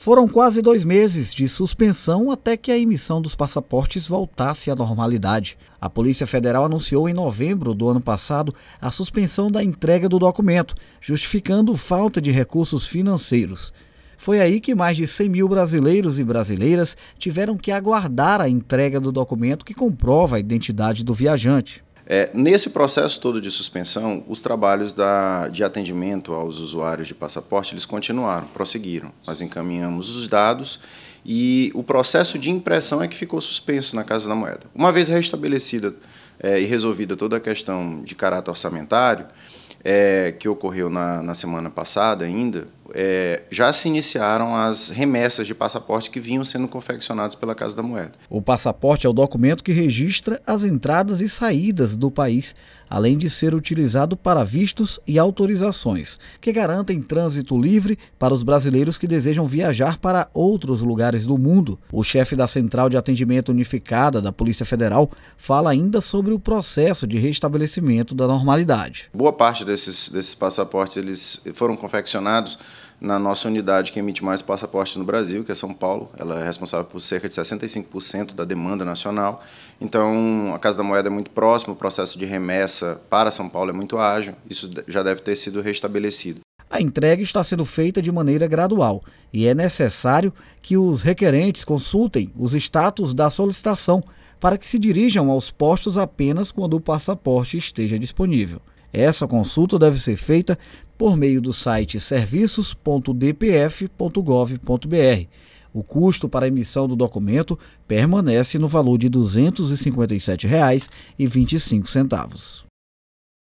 Foram quase dois meses de suspensão até que a emissão dos passaportes voltasse à normalidade. A Polícia Federal anunciou em novembro do ano passado a suspensão da entrega do documento, justificando falta de recursos financeiros. Foi aí que mais de 100 mil brasileiros e brasileiras tiveram que aguardar a entrega do documento que comprova a identidade do viajante. É, nesse processo todo de suspensão, os trabalhos da, de atendimento aos usuários de passaporte eles continuaram, prosseguiram. Nós encaminhamos os dados e o processo de impressão é que ficou suspenso na Casa da Moeda. Uma vez restabelecida é, e resolvida toda a questão de caráter orçamentário, é, que ocorreu na, na semana passada ainda, é, já se iniciaram as remessas de passaporte que vinham sendo confeccionados pela Casa da Moeda. O passaporte é o documento que registra as entradas e saídas do país, além de ser utilizado para vistos e autorizações, que garantem trânsito livre para os brasileiros que desejam viajar para outros lugares do mundo. O chefe da Central de Atendimento Unificada da Polícia Federal fala ainda sobre o processo de restabelecimento da normalidade. Boa parte desses, desses passaportes eles foram confeccionados na nossa unidade que emite mais passaportes no Brasil, que é São Paulo. Ela é responsável por cerca de 65% da demanda nacional. Então, a Casa da Moeda é muito próxima, o processo de remessa para São Paulo é muito ágil. Isso já deve ter sido restabelecido. A entrega está sendo feita de maneira gradual e é necessário que os requerentes consultem os status da solicitação para que se dirijam aos postos apenas quando o passaporte esteja disponível. Essa consulta deve ser feita por meio do site serviços.dpf.gov.br. O custo para a emissão do documento permanece no valor de R$ 257,25.